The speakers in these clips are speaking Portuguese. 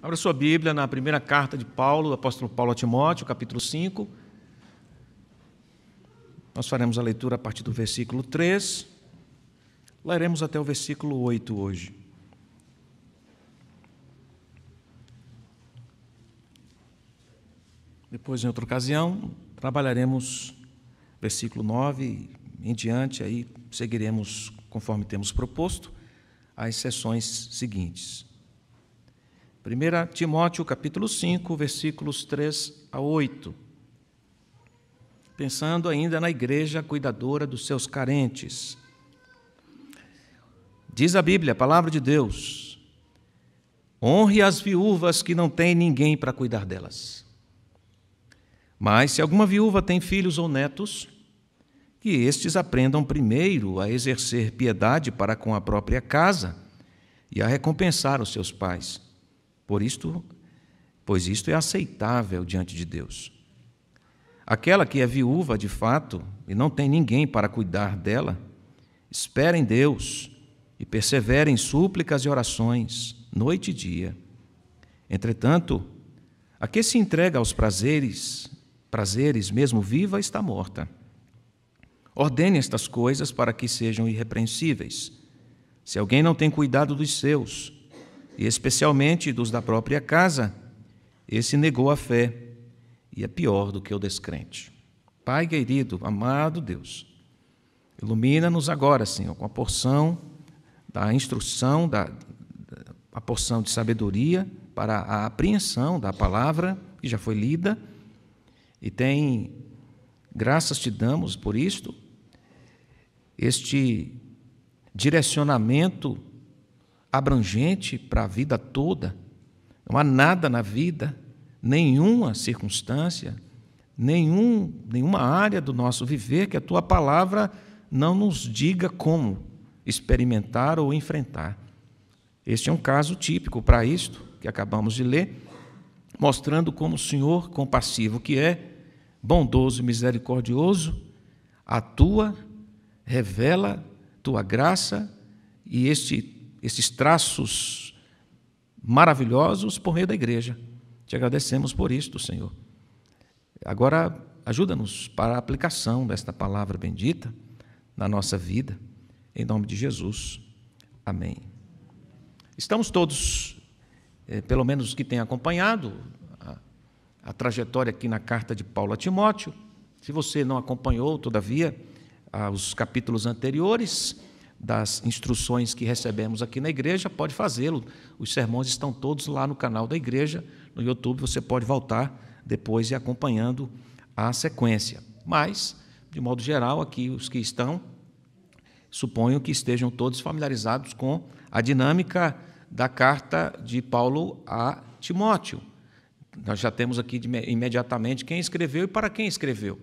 Abra sua Bíblia na primeira carta de Paulo, do apóstolo Paulo a Timóteo, capítulo 5. Nós faremos a leitura a partir do versículo 3. Leremos até o versículo 8 hoje. Depois, em outra ocasião, trabalharemos versículo 9 em diante, aí seguiremos conforme temos proposto as sessões seguintes. 1 Timóteo capítulo 5, versículos 3 a 8. Pensando ainda na igreja cuidadora dos seus carentes. Diz a Bíblia, a palavra de Deus: honre as viúvas que não têm ninguém para cuidar delas. Mas se alguma viúva tem filhos ou netos, que estes aprendam primeiro a exercer piedade para com a própria casa e a recompensar os seus pais por isto, pois isto é aceitável diante de Deus. Aquela que é viúva de fato e não tem ninguém para cuidar dela, espera em Deus e persevera em súplicas e orações, noite e dia. Entretanto, a que se entrega aos prazeres, prazeres, mesmo viva, está morta. Ordene estas coisas para que sejam irrepreensíveis. Se alguém não tem cuidado dos seus, e especialmente dos da própria casa, esse negou a fé e é pior do que o descrente. Pai querido, amado Deus, ilumina-nos agora, Senhor, com a porção da instrução, da, a porção de sabedoria para a apreensão da palavra que já foi lida e tem graças te damos por isto, este direcionamento abrangente para a vida toda. Não há nada na vida, nenhuma circunstância, nenhum, nenhuma área do nosso viver que a tua palavra não nos diga como experimentar ou enfrentar. Este é um caso típico para isto que acabamos de ler, mostrando como o Senhor, compassivo que é, bondoso e misericordioso, atua, revela tua graça e este esses traços maravilhosos por meio da igreja. Te agradecemos por isto, Senhor. Agora, ajuda-nos para a aplicação desta palavra bendita na nossa vida, em nome de Jesus. Amém. Estamos todos, eh, pelo menos que têm acompanhado a, a trajetória aqui na carta de Paulo a Timóteo. Se você não acompanhou, todavia, ah, os capítulos anteriores, das instruções que recebemos aqui na igreja, pode fazê-lo. Os sermões estão todos lá no canal da igreja, no YouTube, você pode voltar depois e acompanhando a sequência. Mas, de modo geral, aqui os que estão, suponho que estejam todos familiarizados com a dinâmica da carta de Paulo a Timóteo. Nós já temos aqui imediatamente quem escreveu e para quem escreveu.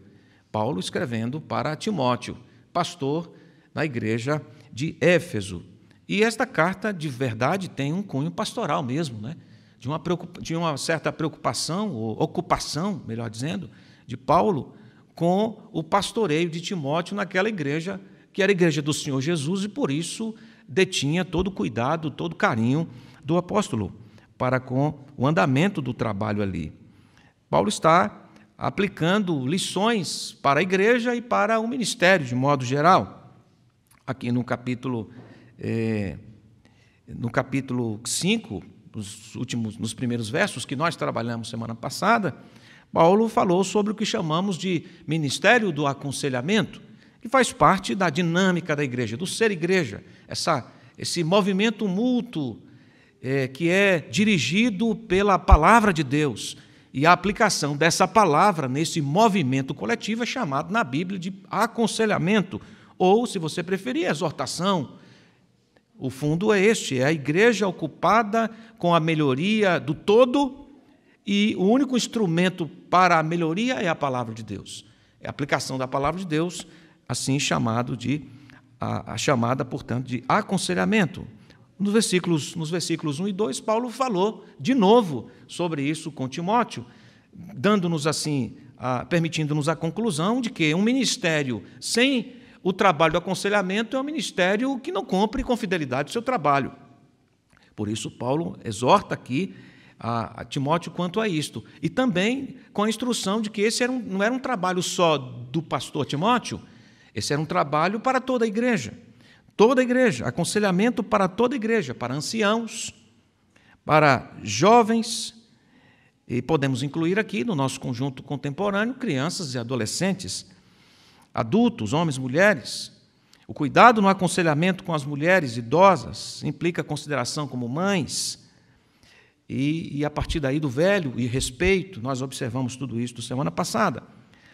Paulo escrevendo para Timóteo, pastor na igreja de Éfeso. E esta carta, de verdade, tem um cunho pastoral mesmo, né? de, uma de uma certa preocupação, ou ocupação, melhor dizendo, de Paulo com o pastoreio de Timóteo naquela igreja, que era a igreja do Senhor Jesus, e por isso detinha todo o cuidado, todo o carinho do apóstolo para com o andamento do trabalho ali. Paulo está aplicando lições para a igreja e para o ministério, de modo geral aqui no capítulo, é, no capítulo 5, nos, últimos, nos primeiros versos que nós trabalhamos semana passada, Paulo falou sobre o que chamamos de ministério do aconselhamento, que faz parte da dinâmica da igreja, do ser igreja, essa, esse movimento mútuo é, que é dirigido pela palavra de Deus. E a aplicação dessa palavra nesse movimento coletivo é chamado na Bíblia de aconselhamento ou, se você preferir, exortação. O fundo é este: é a igreja ocupada com a melhoria do todo, e o único instrumento para a melhoria é a palavra de Deus. É a aplicação da palavra de Deus, assim chamado de a, a chamada, portanto, de aconselhamento. Nos versículos, nos versículos 1 e 2, Paulo falou de novo sobre isso com Timóteo, dando-nos assim, permitindo-nos a conclusão de que um ministério sem o trabalho do aconselhamento é um ministério que não cumpre com fidelidade o seu trabalho. Por isso, Paulo exorta aqui a, Timóteo quanto a isto. E também com a instrução de que esse era um, não era um trabalho só do pastor Timóteo, esse era um trabalho para toda a igreja. Toda a igreja, aconselhamento para toda a igreja, para anciãos, para jovens, e podemos incluir aqui no nosso conjunto contemporâneo crianças e adolescentes adultos, homens, mulheres. O cuidado no aconselhamento com as mulheres idosas implica consideração como mães. E, e, a partir daí do velho e respeito, nós observamos tudo isso semana passada.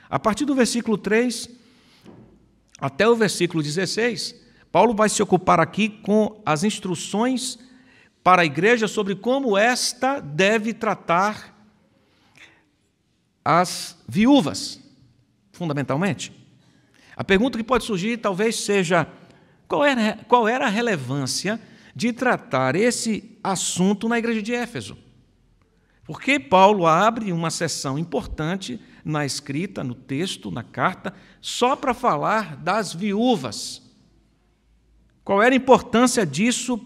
A partir do versículo 3 até o versículo 16, Paulo vai se ocupar aqui com as instruções para a igreja sobre como esta deve tratar as viúvas, fundamentalmente. A pergunta que pode surgir talvez seja: qual era, qual era a relevância de tratar esse assunto na igreja de Éfeso? Porque Paulo abre uma sessão importante na escrita, no texto, na carta, só para falar das viúvas. Qual era a importância disso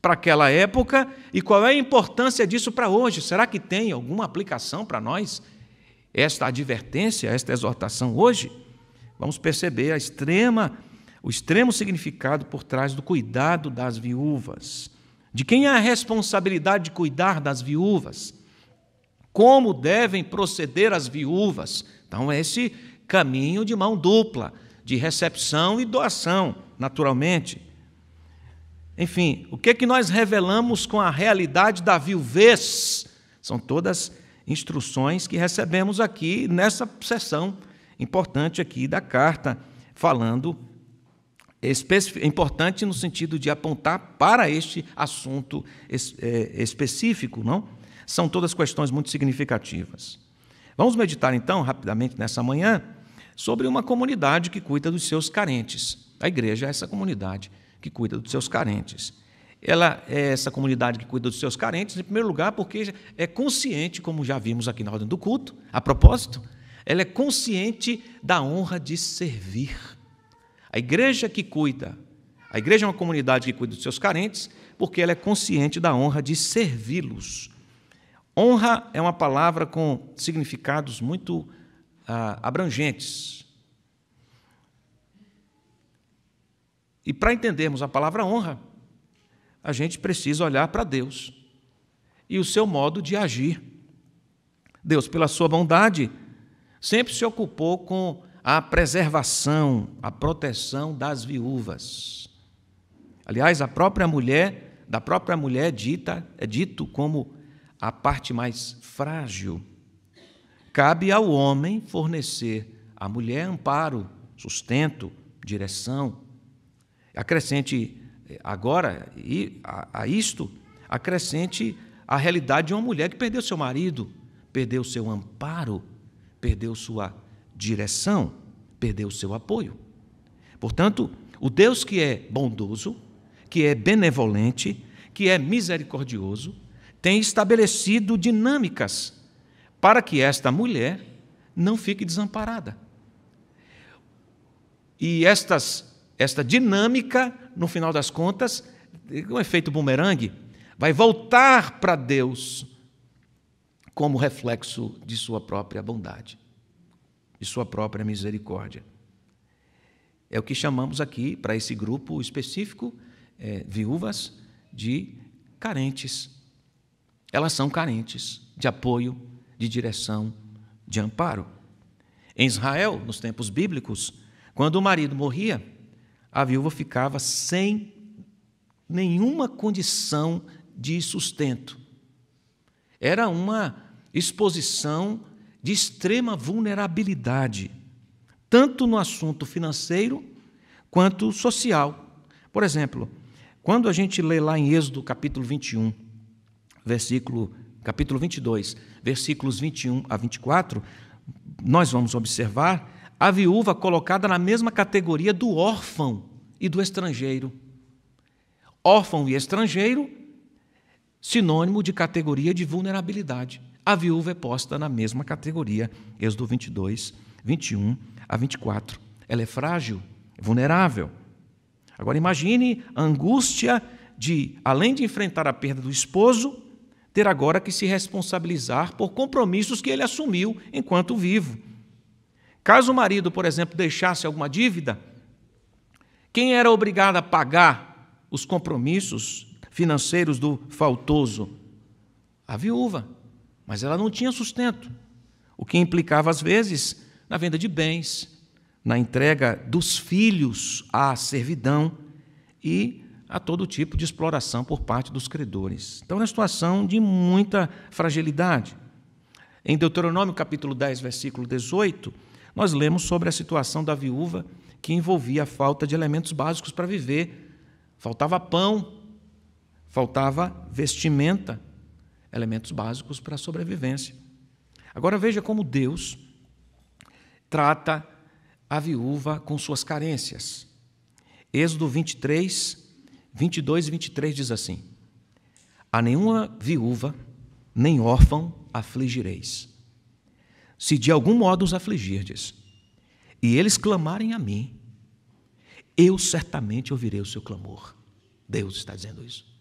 para aquela época e qual é a importância disso para hoje? Será que tem alguma aplicação para nós esta advertência, esta exortação hoje? vamos perceber a extrema, o extremo significado por trás do cuidado das viúvas. De quem é a responsabilidade de cuidar das viúvas? Como devem proceder as viúvas? Então, é esse caminho de mão dupla, de recepção e doação, naturalmente. Enfim, o que, é que nós revelamos com a realidade da viuvez? São todas instruções que recebemos aqui nessa sessão importante aqui da carta, falando importante no sentido de apontar para este assunto é, específico, não? São todas questões muito significativas. Vamos meditar então rapidamente nessa manhã sobre uma comunidade que cuida dos seus carentes. A igreja é essa comunidade que cuida dos seus carentes. Ela é essa comunidade que cuida dos seus carentes, em primeiro lugar, porque é consciente, como já vimos aqui na ordem do culto, a propósito, ela é consciente da honra de servir. A igreja que cuida, a igreja é uma comunidade que cuida dos seus carentes, porque ela é consciente da honra de servi-los. Honra é uma palavra com significados muito ah, abrangentes. E para entendermos a palavra honra, a gente precisa olhar para Deus e o seu modo de agir. Deus, pela sua bondade, sempre se ocupou com a preservação, a proteção das viúvas. Aliás, a própria mulher, da própria mulher dita, é dito como a parte mais frágil. Cabe ao homem fornecer à mulher amparo, sustento, direção. Acrescente eh, agora e a, a isto, acrescente a realidade de uma mulher que perdeu seu marido, perdeu seu amparo, perdeu sua direção, perdeu seu apoio. Portanto, o Deus que é bondoso, que é benevolente, que é misericordioso, tem estabelecido dinâmicas para que esta mulher não fique desamparada. E estas, esta dinâmica, no final das contas, um efeito bumerangue, vai voltar para Deus como reflexo de sua própria bondade, de sua própria misericórdia. É o que chamamos aqui, para esse grupo específico, é, viúvas de carentes. Elas são carentes de apoio, de direção, de amparo. Em Israel, nos tempos bíblicos, quando o marido morria, a viúva ficava sem nenhuma condição de sustento. Era uma exposição de extrema vulnerabilidade, tanto no assunto financeiro quanto social. Por exemplo, quando a gente lê lá em Êxodo capítulo 21, versículo capítulo 22, versículos 21 a 24, nós vamos observar a viúva colocada na mesma categoria do órfão e do estrangeiro. Órfão e estrangeiro, sinônimo de categoria de vulnerabilidade. A viúva é posta na mesma categoria, Êxodo 22, 21 a 24. Ela é frágil, vulnerável. Agora imagine a angústia de, além de enfrentar a perda do esposo, ter agora que se responsabilizar por compromissos que ele assumiu enquanto vivo. Caso o marido, por exemplo, deixasse alguma dívida, quem era obrigado a pagar os compromissos financeiros do faltoso? A viúva. Mas ela não tinha sustento, o que implicava, às vezes, na venda de bens, na entrega dos filhos à servidão e a todo tipo de exploração por parte dos credores. Então, é uma situação de muita fragilidade. Em Deuteronômio, capítulo 10, versículo 18, nós lemos sobre a situação da viúva que envolvia a falta de elementos básicos para viver. Faltava pão, faltava vestimenta, elementos básicos para a sobrevivência. Agora veja como Deus trata a viúva com suas carências. Êxodo 23, 22 e 23 diz assim: A nenhuma viúva, nem órfão afligireis. Se de algum modo os afligirdes, e eles clamarem a mim, eu certamente ouvirei o seu clamor. Deus está dizendo isso.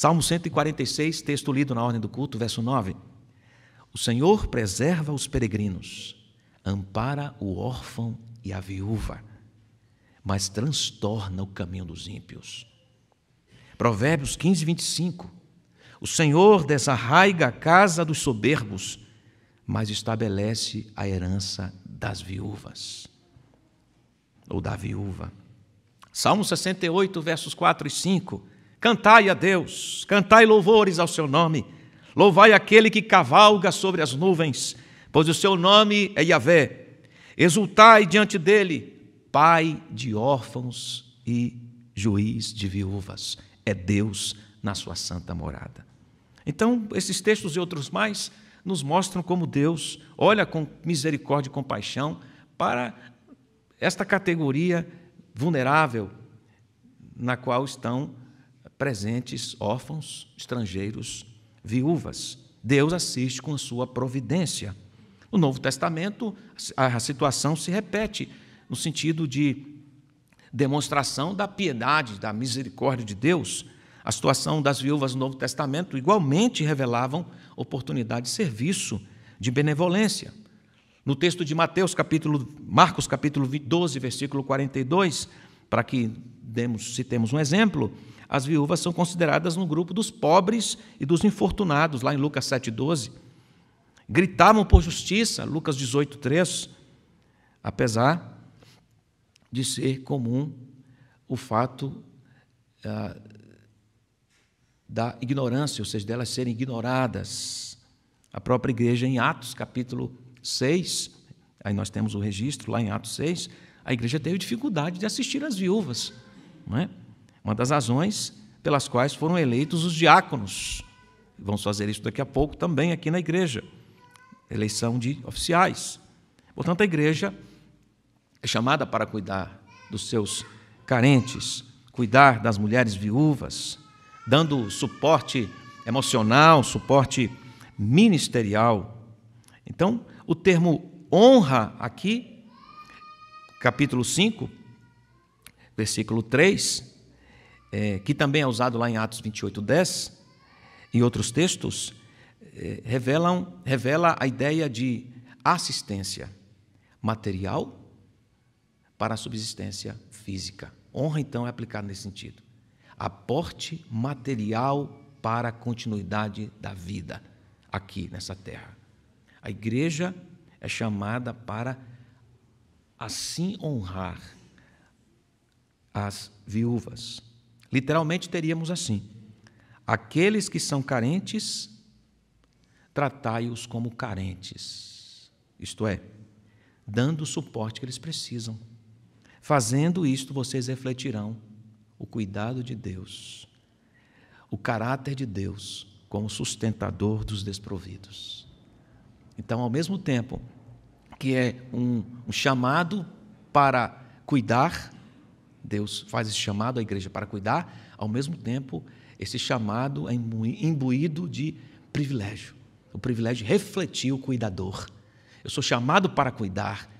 Salmo 146, texto lido na ordem do culto, verso 9. O Senhor preserva os peregrinos, ampara o órfão e a viúva, mas transtorna o caminho dos ímpios. Provérbios 15, 25. O Senhor desarraiga a casa dos soberbos, mas estabelece a herança das viúvas, ou da viúva. Salmo 68, versos 4 e 5. Cantai a Deus, cantai louvores ao seu nome, louvai aquele que cavalga sobre as nuvens, pois o seu nome é Yahvé. Exultai diante dele, pai de órfãos e juiz de viúvas. É Deus na sua santa morada. Então, esses textos e outros mais nos mostram como Deus olha com misericórdia e compaixão para esta categoria vulnerável na qual estão presentes órfãos, estrangeiros, viúvas. Deus assiste com a sua providência. No Novo Testamento, a situação se repete no sentido de demonstração da piedade, da misericórdia de Deus. A situação das viúvas no Novo Testamento igualmente revelavam oportunidade de serviço, de benevolência. No texto de Mateus, capítulo, Marcos, capítulo 12, versículo 42, para que demos, citemos um exemplo, as viúvas são consideradas no grupo dos pobres e dos infortunados, lá em Lucas 7,12. Gritavam por justiça, Lucas 18,3, apesar de ser comum o fato ah, da ignorância, ou seja, delas serem ignoradas. A própria igreja, em Atos, capítulo 6, aí nós temos o registro lá em Atos 6, a igreja teve dificuldade de assistir às viúvas. Não é? Uma das razões pelas quais foram eleitos os diáconos. Vamos fazer isso daqui a pouco também aqui na igreja. Eleição de oficiais. Portanto, a igreja é chamada para cuidar dos seus carentes, cuidar das mulheres viúvas, dando suporte emocional, suporte ministerial. Então, o termo honra aqui, capítulo 5, versículo 3, é, que também é usado lá em Atos 28, 10 e outros textos, é, revelam, revela a ideia de assistência material para a subsistência física. Honra, então, é aplicada nesse sentido. Aporte material para a continuidade da vida aqui nessa terra. A igreja é chamada para assim honrar as viúvas, Literalmente teríamos assim: aqueles que são carentes, tratai-os como carentes. Isto é, dando o suporte que eles precisam. Fazendo isto, vocês refletirão o cuidado de Deus, o caráter de Deus como sustentador dos desprovidos. Então, ao mesmo tempo que é um, um chamado para cuidar, Deus faz esse chamado à igreja para cuidar, ao mesmo tempo, esse chamado é imbuído de privilégio. O privilégio de refletir o cuidador. Eu sou chamado para cuidar,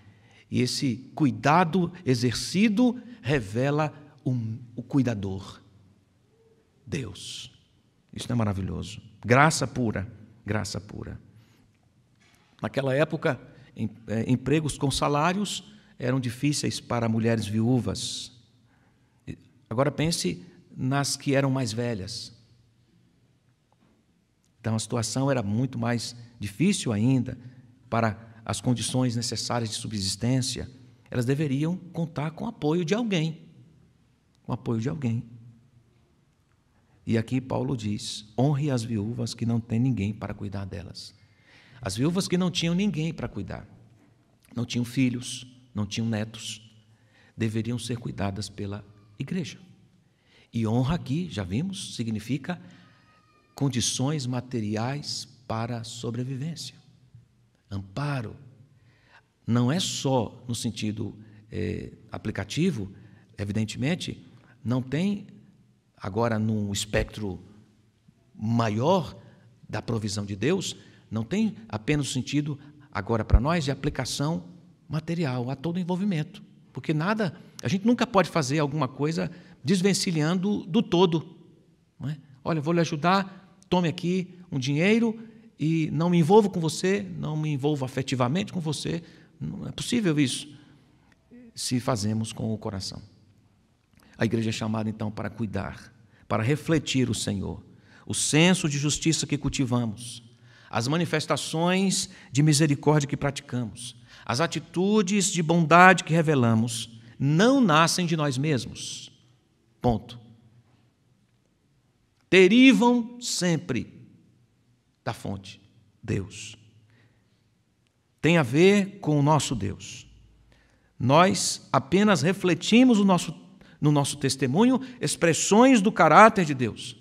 e esse cuidado exercido revela um, o cuidador, Deus. Isso não é maravilhoso? Graça pura, graça pura. Naquela época, é, empregos com salários eram difíceis para mulheres viúvas. Agora pense nas que eram mais velhas. Então a situação era muito mais difícil ainda para as condições necessárias de subsistência. Elas deveriam contar com o apoio de alguém. Com o apoio de alguém. E aqui Paulo diz: honre as viúvas que não têm ninguém para cuidar delas. As viúvas que não tinham ninguém para cuidar, não tinham filhos, não tinham netos, deveriam ser cuidadas pela igreja. E honra aqui, já vimos, significa condições materiais para sobrevivência. Amparo. Não é só no sentido é, aplicativo, evidentemente, não tem agora num espectro maior da provisão de Deus, não tem apenas sentido agora para nós de aplicação material a todo envolvimento, porque nada a gente nunca pode fazer alguma coisa desvencilhando do todo. É? Olha, vou lhe ajudar, tome aqui um dinheiro e não me envolvo com você, não me envolvo afetivamente com você. Não é possível isso se fazemos com o coração. A igreja é chamada então para cuidar, para refletir o Senhor, o senso de justiça que cultivamos, as manifestações de misericórdia que praticamos, as atitudes de bondade que revelamos não nascem de nós mesmos. Ponto. Derivam sempre da fonte, Deus. Tem a ver com o nosso Deus. Nós apenas refletimos nosso, no nosso testemunho expressões do caráter de Deus.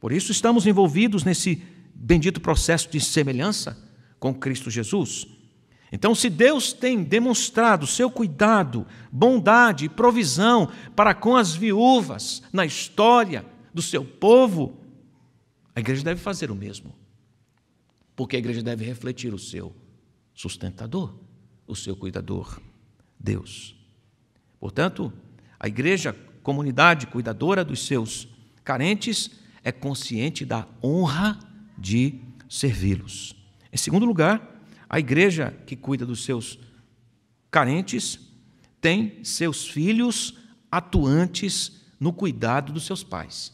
Por isso estamos envolvidos nesse bendito processo de semelhança com Cristo Jesus então, se Deus tem demonstrado seu cuidado, bondade e provisão para com as viúvas na história do seu povo, a igreja deve fazer o mesmo. Porque a igreja deve refletir o seu sustentador, o seu cuidador, Deus. Portanto, a igreja, comunidade cuidadora dos seus carentes, é consciente da honra de servi-los. Em segundo lugar, a igreja que cuida dos seus carentes tem seus filhos atuantes no cuidado dos seus pais.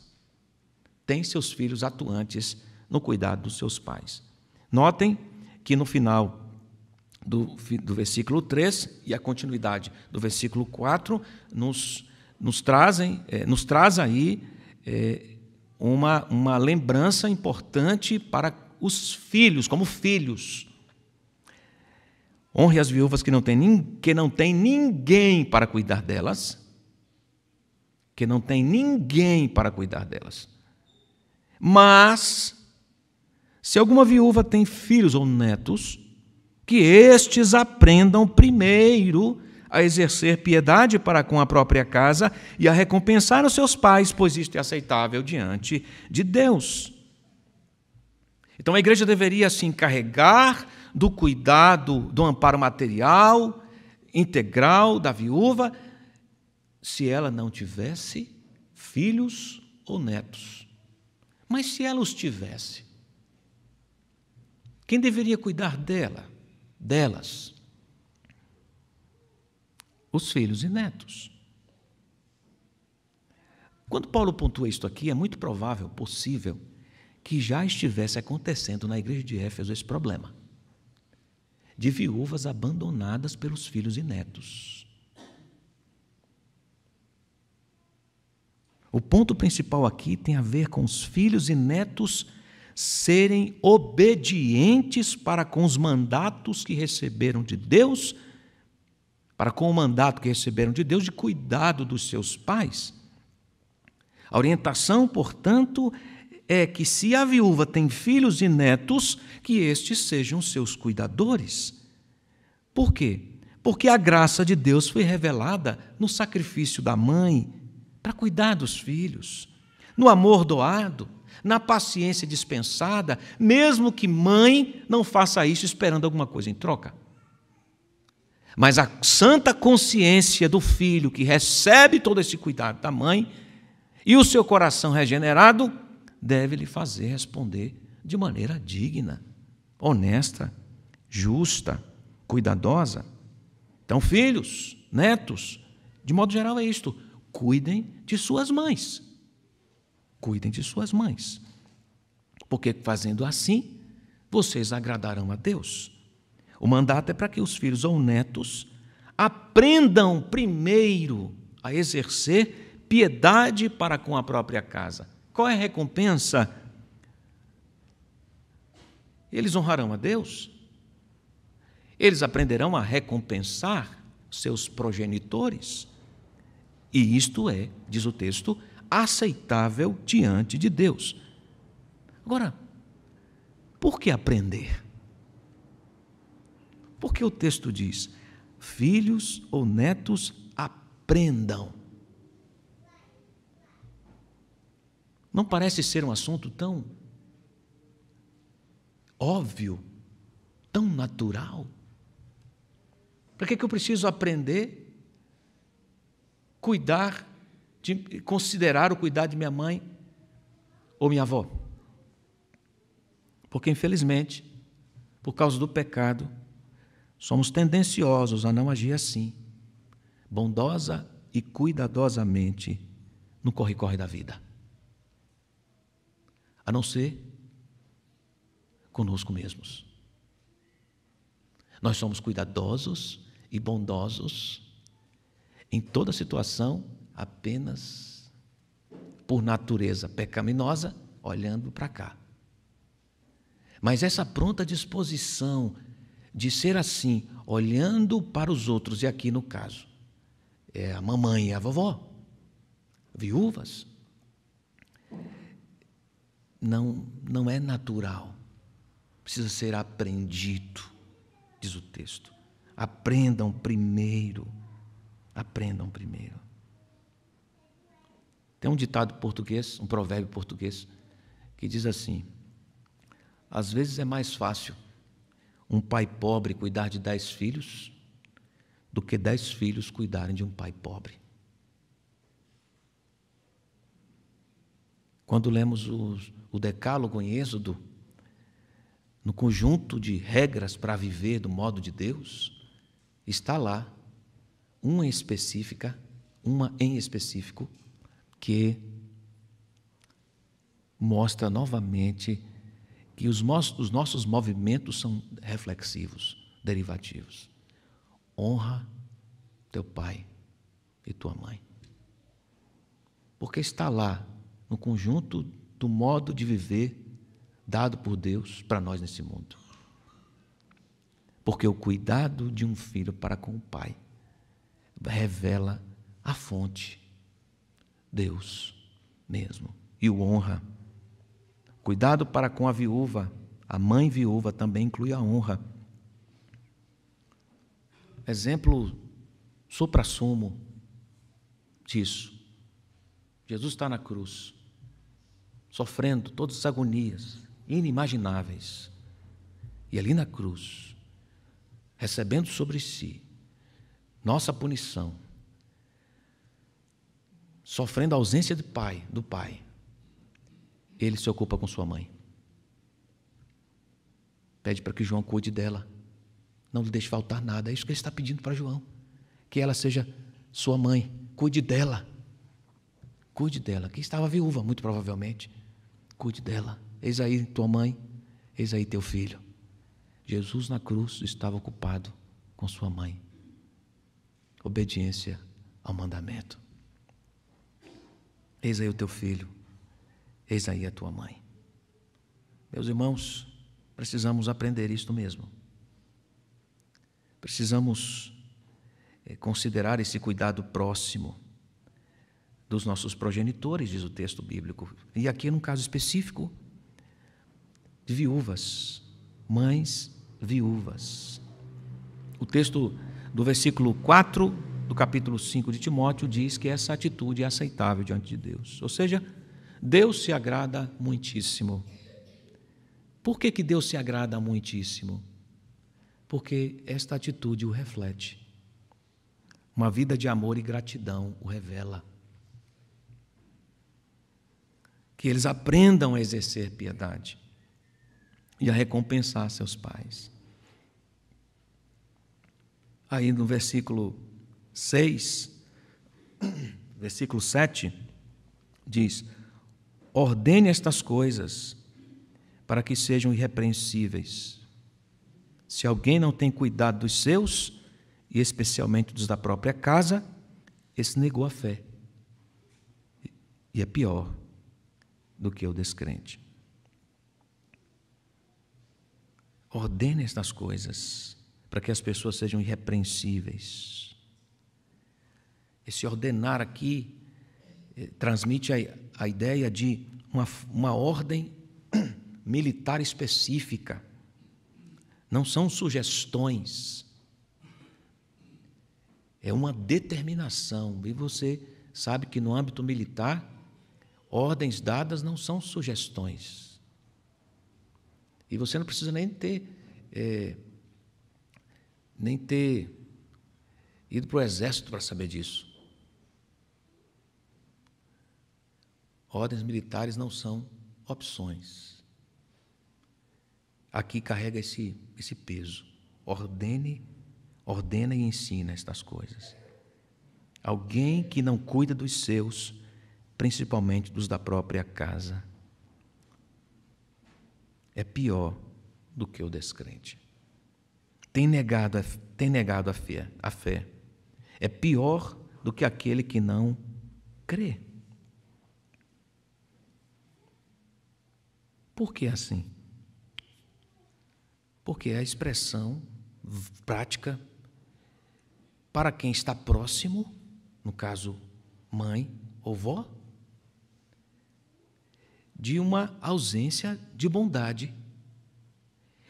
Tem seus filhos atuantes no cuidado dos seus pais. Notem que no final do, do versículo 3 e a continuidade do versículo 4 nos, nos, trazem, é, nos traz aí é, uma, uma lembrança importante para os filhos, como filhos. Honre as viúvas que não têm, que não tem ninguém para cuidar delas. Que não tem ninguém para cuidar delas. Mas, se alguma viúva tem filhos ou netos, que estes aprendam primeiro a exercer piedade para com a própria casa e a recompensar os seus pais, pois isto é aceitável diante de Deus. Então a igreja deveria se assim, encarregar do cuidado, do amparo material integral da viúva, se ela não tivesse filhos ou netos. Mas se ela os tivesse, quem deveria cuidar dela, delas? Os filhos e netos. Quando Paulo pontua isto aqui, é muito provável, possível, que já estivesse acontecendo na igreja de Éfeso esse problema de viúvas abandonadas pelos filhos e netos. O ponto principal aqui tem a ver com os filhos e netos serem obedientes para com os mandatos que receberam de Deus, para com o mandato que receberam de Deus de cuidado dos seus pais. A orientação, portanto, é que, se a viúva tem filhos e netos, que estes sejam seus cuidadores. Por quê? Porque a graça de Deus foi revelada no sacrifício da mãe para cuidar dos filhos, no amor doado, na paciência dispensada, mesmo que mãe não faça isso esperando alguma coisa em troca. Mas a santa consciência do filho que recebe todo esse cuidado da mãe e o seu coração regenerado deve lhe fazer responder de maneira digna, honesta, justa, cuidadosa. Então, filhos, netos, de modo geral é isto: cuidem de suas mães. Cuidem de suas mães. Porque fazendo assim, vocês agradarão a Deus. O mandato é para que os filhos ou netos aprendam primeiro a exercer piedade para com a própria casa, qual é a recompensa? Eles honrarão a Deus. Eles aprenderão a recompensar seus progenitores. E isto é, diz o texto, aceitável diante de Deus. Agora, por que aprender? Porque o texto diz: filhos ou netos aprendam Não parece ser um assunto tão óbvio, tão natural? Para que, que eu preciso aprender, cuidar, de, considerar o cuidar de minha mãe ou minha avó? Porque, infelizmente, por causa do pecado, somos tendenciosos a não agir assim, bondosa e cuidadosamente no corre-corre da vida a não ser conosco mesmos. Nós somos cuidadosos e bondosos em toda situação, apenas por natureza pecaminosa, olhando para cá. Mas essa pronta disposição de ser assim, olhando para os outros, e aqui no caso, é a mamãe e a vovó, viúvas, não, não é natural. Precisa ser aprendido, diz o texto. Aprendam primeiro. Aprendam primeiro. Tem um ditado português, um provérbio português, que diz assim: às vezes é mais fácil um pai pobre cuidar de dez filhos do que dez filhos cuidarem de um pai pobre. Quando lemos os, o decálogo em Êxodo, no conjunto de regras para viver do modo de Deus, está lá uma específica, uma em específico, que mostra novamente que os, os nossos movimentos são reflexivos, derivativos. Honra teu pai e tua mãe. Porque está lá, no conjunto do modo de viver dado por Deus para nós nesse mundo. Porque o cuidado de um filho para com o pai revela a fonte, Deus mesmo, e o honra. Cuidado para com a viúva, a mãe viúva também inclui a honra. Exemplo supra-sumo disso. Jesus está na cruz sofrendo todas as agonias inimagináveis. E ali na cruz, recebendo sobre si nossa punição, sofrendo a ausência de pai, do pai, ele se ocupa com sua mãe. Pede para que João cuide dela. Não lhe deixe faltar nada. É isso que ele está pedindo para João. Que ela seja sua mãe. Cuide dela. Cuide dela, que estava viúva, muito provavelmente cuide dela. Eis aí tua mãe, eis aí teu filho. Jesus na cruz estava ocupado com sua mãe. Obediência ao mandamento. Eis aí o teu filho, eis aí a tua mãe. Meus irmãos, precisamos aprender isto mesmo. Precisamos eh, considerar esse cuidado próximo dos nossos progenitores, diz o texto bíblico. E aqui, num caso específico, de viúvas, mães viúvas. O texto do versículo 4 do capítulo 5 de Timóteo diz que essa atitude é aceitável diante de Deus. Ou seja, Deus se agrada muitíssimo. Por que, que Deus se agrada muitíssimo? Porque esta atitude o reflete. Uma vida de amor e gratidão o revela. que eles aprendam a exercer piedade e a recompensar seus pais. Aí no versículo 6, versículo 7, diz: Ordene estas coisas para que sejam irrepreensíveis. Se alguém não tem cuidado dos seus, e especialmente dos da própria casa, esse negou a fé. E é pior, do que o descrente. Ordene estas coisas para que as pessoas sejam irrepreensíveis. Esse ordenar aqui eh, transmite a, a ideia de uma, uma ordem militar específica. Não são sugestões. É uma determinação. E você sabe que no âmbito militar Ordens dadas não são sugestões. E você não precisa nem ter. É, nem ter ido para o exército para saber disso. Ordens militares não são opções. Aqui carrega esse, esse peso. Ordene, ordena e ensina estas coisas. Alguém que não cuida dos seus principalmente dos da própria casa. É pior do que o descrente. Tem negado, a, tem negado a, fé, a fé. É pior do que aquele que não crê. Por que assim? Porque é a expressão prática para quem está próximo, no caso, mãe ou vó, de uma ausência de bondade.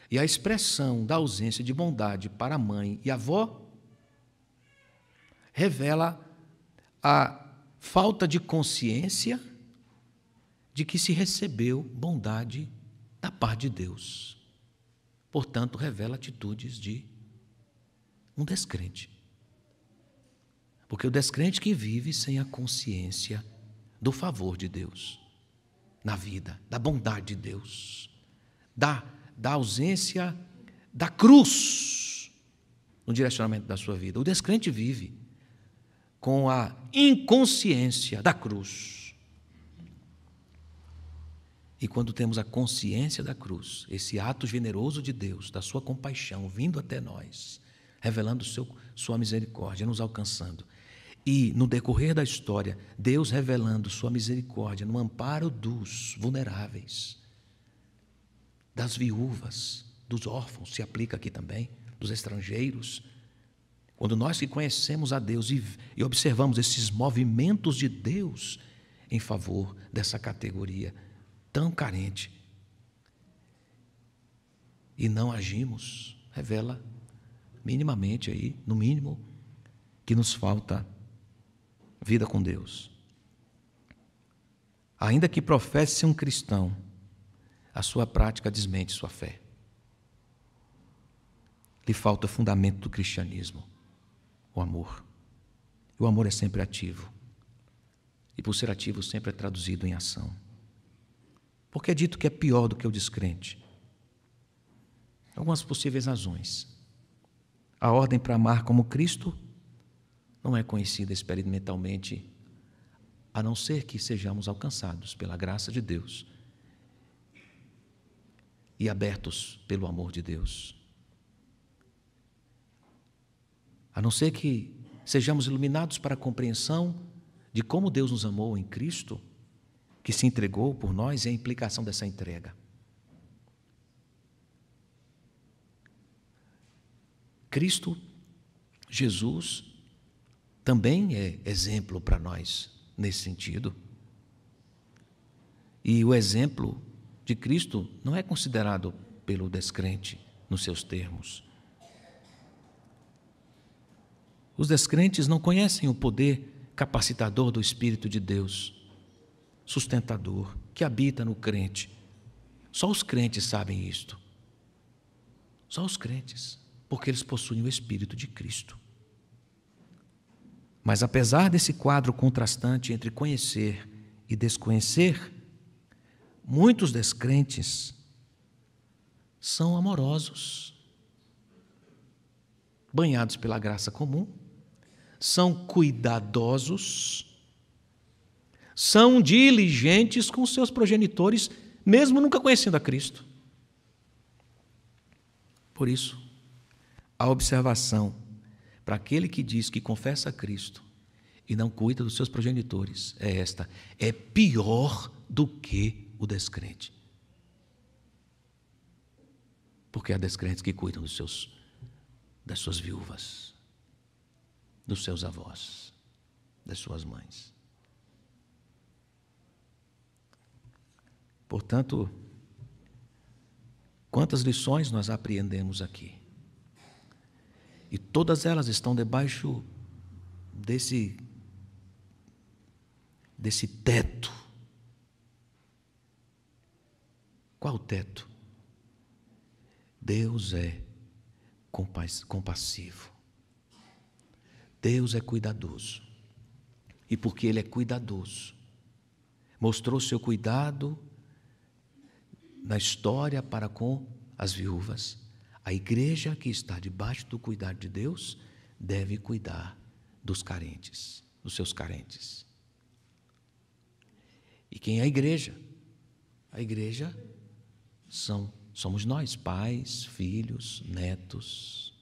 E a expressão da ausência de bondade para a mãe e a avó revela a falta de consciência de que se recebeu bondade da parte de Deus. Portanto, revela atitudes de um descrente. Porque o descrente que vive sem a consciência do favor de Deus na vida, da bondade de Deus, da, da ausência da cruz no direcionamento da sua vida. O descrente vive com a inconsciência da cruz. E quando temos a consciência da cruz, esse ato generoso de Deus, da sua compaixão vindo até nós, revelando seu, sua misericórdia, nos alcançando, e, no decorrer da história, Deus revelando Sua misericórdia no amparo dos vulneráveis, das viúvas, dos órfãos, se aplica aqui também, dos estrangeiros. Quando nós que conhecemos a Deus e, e observamos esses movimentos de Deus em favor dessa categoria tão carente, e não agimos, revela minimamente aí, no mínimo, que nos falta vida com Deus. Ainda que professe ser um cristão, a sua prática desmente sua fé. Lhe falta o fundamento do cristianismo, o amor. O amor é sempre ativo. E por ser ativo, sempre é traduzido em ação. Porque é dito que é pior do que o descrente. Algumas possíveis razões. A ordem para amar como Cristo não é conhecida experimentalmente, a não ser que sejamos alcançados pela graça de Deus e abertos pelo amor de Deus. A não ser que sejamos iluminados para a compreensão de como Deus nos amou em Cristo, que se entregou por nós e a implicação dessa entrega. Cristo, Jesus, também é exemplo para nós nesse sentido. E o exemplo de Cristo não é considerado pelo descrente nos seus termos. Os descrentes não conhecem o poder capacitador do Espírito de Deus, sustentador, que habita no crente. Só os crentes sabem isto. Só os crentes, porque eles possuem o Espírito de Cristo. Mas apesar desse quadro contrastante entre conhecer e desconhecer, muitos descrentes são amorosos, banhados pela graça comum, são cuidadosos, são diligentes com seus progenitores, mesmo nunca conhecendo a Cristo. Por isso, a observação para aquele que diz que confessa Cristo e não cuida dos seus progenitores, é esta: é pior do que o descrente. Porque há descrentes que cuidam dos seus, das suas viúvas, dos seus avós, das suas mães. Portanto, quantas lições nós apreendemos aqui? E todas elas estão debaixo desse desse teto. Qual teto? Deus é compassivo. Deus é cuidadoso. E porque Ele é cuidadoso, mostrou seu cuidado na história para com as viúvas, a igreja que está debaixo do cuidado de Deus deve cuidar dos carentes, dos seus carentes. E quem é a igreja? A igreja são somos nós, pais, filhos, netos.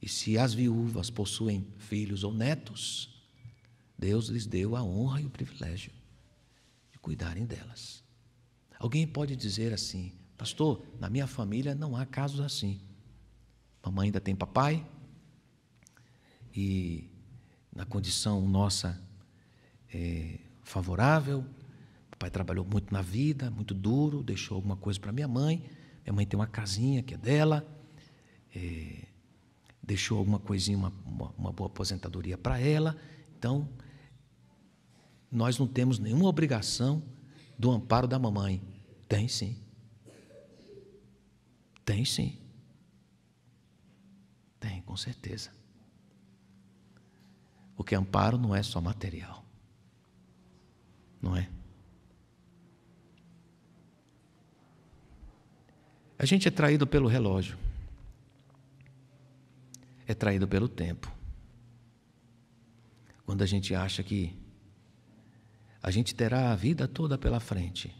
E se as viúvas possuem filhos ou netos, Deus lhes deu a honra e o privilégio de cuidarem delas. Alguém pode dizer assim: Pastor, na minha família não há casos assim. Mamãe ainda tem papai, e na condição nossa é, favorável, papai trabalhou muito na vida, muito duro, deixou alguma coisa para minha mãe. Minha mãe tem uma casinha que é dela, é, deixou alguma coisinha, uma, uma, uma boa aposentadoria para ela. Então, nós não temos nenhuma obrigação do amparo da mamãe? Tem sim. Tem sim. Tem, com certeza. Porque amparo não é só material. Não é? A gente é traído pelo relógio. É traído pelo tempo. Quando a gente acha que a gente terá a vida toda pela frente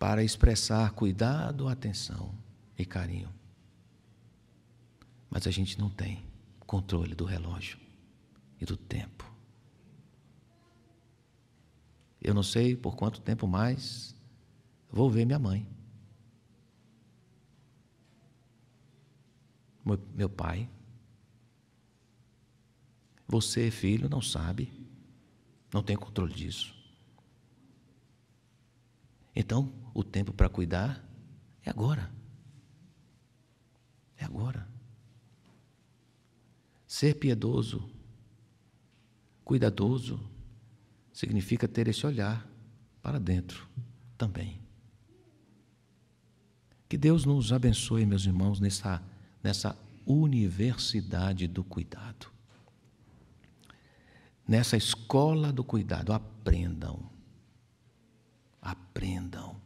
para expressar cuidado, atenção e carinho. Mas a gente não tem controle do relógio e do tempo. Eu não sei por quanto tempo mais vou ver minha mãe. Meu pai. Você, filho, não sabe não tem controle disso. Então, o tempo para cuidar é agora. É agora. Ser piedoso, cuidadoso, significa ter esse olhar para dentro também. Que Deus nos abençoe, meus irmãos, nessa, nessa universidade do cuidado nessa escola do cuidado. Aprendam. Aprendam.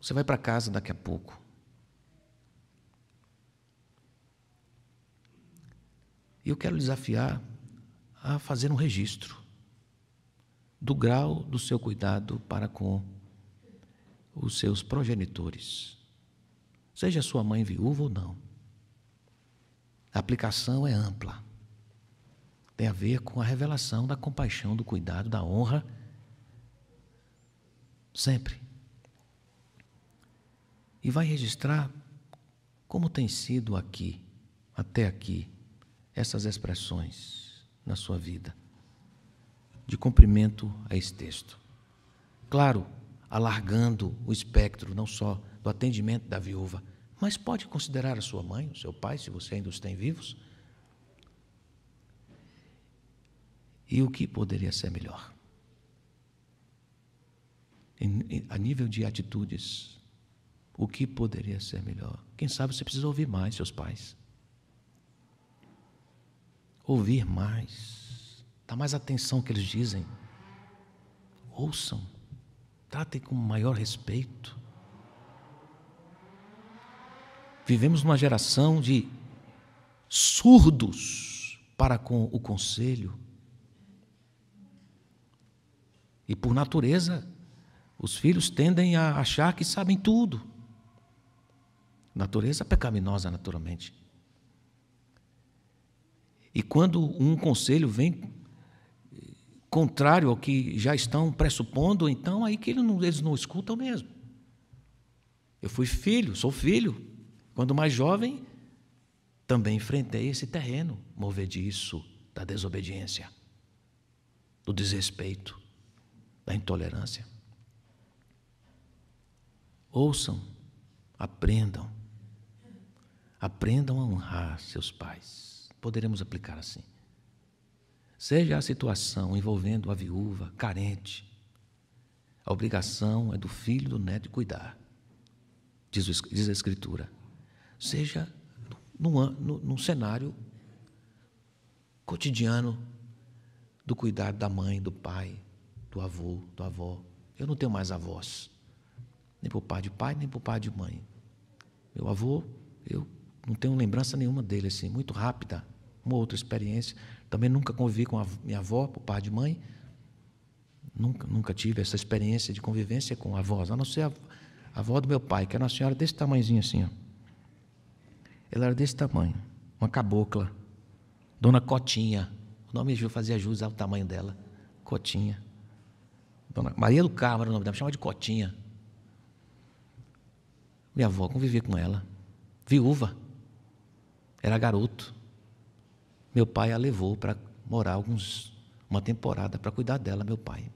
Você vai para casa daqui a pouco. E eu quero desafiar a fazer um registro do grau do seu cuidado para com os seus progenitores. Seja sua mãe viúva ou não. A aplicação é ampla. Tem a ver com a revelação da compaixão, do cuidado, da honra. Sempre. E vai registrar como tem sido aqui, até aqui, essas expressões na sua vida de cumprimento a esse texto. Claro, alargando o espectro, não só do atendimento da viúva, mas pode considerar a sua mãe, o seu pai, se você ainda os tem vivos. E o que poderia ser melhor? a nível de atitudes, o que poderia ser melhor? Quem sabe você precisa ouvir mais seus pais. Ouvir mais. Dá mais atenção ao que eles dizem. Ouçam. Tratem com maior respeito. Vivemos numa geração de surdos para com o conselho. E por natureza, os filhos tendem a achar que sabem tudo. Natureza pecaminosa, naturalmente. E quando um conselho vem eh, contrário ao que já estão pressupondo, então aí que eles não, eles não escutam mesmo. Eu fui filho, sou filho. Quando mais jovem, também enfrentei esse terreno, mover disso da desobediência, do desrespeito, da intolerância. Ouçam, aprendam. Aprendam a honrar seus pais. Poderemos aplicar assim. Seja a situação envolvendo a viúva, carente, a obrigação é do filho do neto de cuidar, diz a Escritura seja num, num cenário cotidiano do cuidado da mãe, do pai, do avô, do avó. Eu não tenho mais avós, nem o pai de pai, nem o pai de mãe. Meu avô, eu não tenho lembrança nenhuma dele, assim, muito rápida, uma outra experiência. Também nunca convivi com a minha avó, o pai de mãe. Nunca, nunca tive essa experiência de convivência com avós, a não ser a, a avó do meu pai, que era uma senhora desse tamanhozinho assim, ó. Ela era desse tamanho, uma cabocla. Dona Cotinha. O nome fazia jus ao tamanho dela. Cotinha. Dona Maria do Carmo era o nome dela, chamava de Cotinha. Minha avó convivia com ela. Viúva. Era garoto. Meu pai a levou para morar alguns, uma temporada para cuidar dela, meu pai.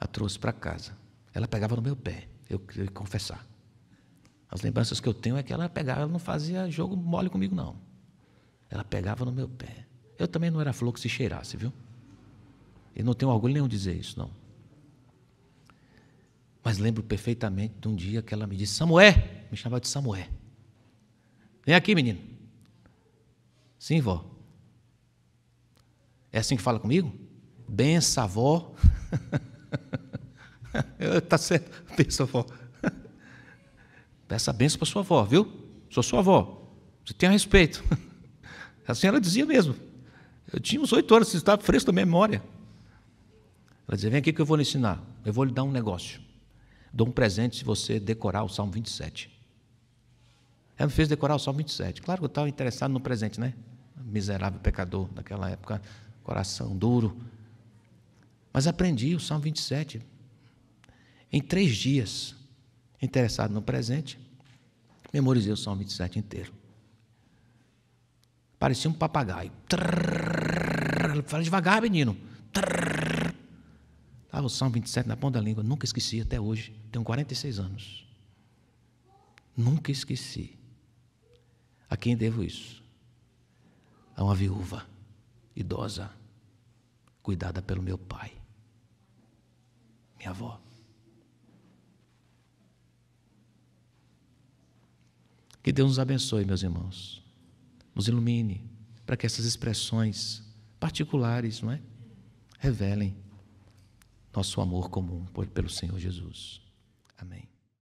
A trouxe para casa. Ela pegava no meu pé, eu, eu confessar. As lembranças que eu tenho é que ela pegava, ela não fazia jogo mole comigo, não. Ela pegava no meu pé. Eu também não era flor que se cheirasse, viu? E não tenho orgulho nenhum de dizer isso, não. Mas lembro perfeitamente de um dia que ela me disse: Samuel, me chamava de Samuel. Vem aqui, menino. Sim, vó. É assim que fala comigo? Bença, vó. tá certo. Bença, vó. Peça a benção para sua avó, viu? Sou sua avó. Você tem a respeito. Assim ela dizia mesmo. Eu tinha uns oito anos, estava tá fresco da memória. Ela dizia: Vem aqui que eu vou lhe ensinar. Eu vou lhe dar um negócio. Dou um presente se você decorar o Salmo 27. Ela me fez decorar o Salmo 27. Claro que eu estava interessado no presente, né? Miserável pecador daquela época, coração duro. Mas aprendi o Salmo 27. Em três dias, interessado no presente, memorizei o Salmo 27 inteiro. Parecia um papagaio. fala devagar, menino. Estava tá o Salmo 27 na ponta da língua. Nunca esqueci até hoje. Tenho 46 anos. Nunca esqueci. A quem devo isso? A uma viúva idosa, cuidada pelo meu pai, minha avó. Que Deus nos abençoe, meus irmãos, nos ilumine, para que essas expressões particulares, não é? Revelem nosso amor comum pelo Senhor Jesus. Amém.